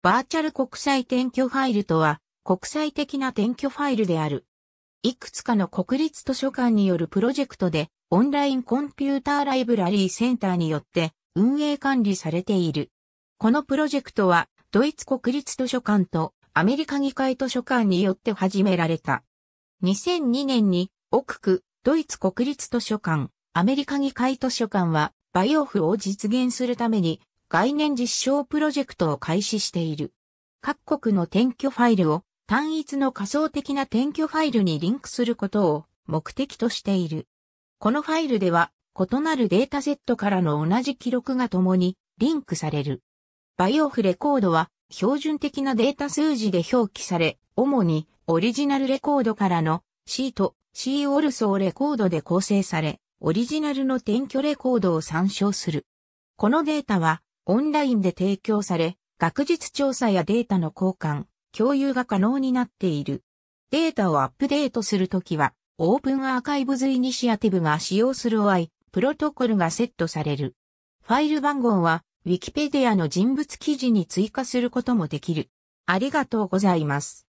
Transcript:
バーチャル国際転居ファイルとは、国際的な転居ファイルである。いくつかの国立図書館によるプロジェクトで、オンラインコンピューターライブラリーセンターによって運営管理されている。このプロジェクトは、ドイツ国立図書館とアメリカ議会図書館によって始められた。2002年に、奥区、ドイツ国立図書館、アメリカ議会図書館は、バイオフを実現するために、概念実証プロジェクトを開始している。各国の転居ファイルを単一の仮想的な転居ファイルにリンクすることを目的としている。このファイルでは異なるデータセットからの同じ記録が共にリンクされる。バイオフレコードは標準的なデータ数字で表記され、主にオリジナルレコードからの C と C オルソーレコードで構成され、オリジナルの転居レコードを参照する。このデータはオンラインで提供され、学術調査やデータの交換、共有が可能になっている。データをアップデートするときは、オープンアーカイブズイニシアティブが使用する OI、プロトコルがセットされる。ファイル番号は、ウィキペディアの人物記事に追加することもできる。ありがとうございます。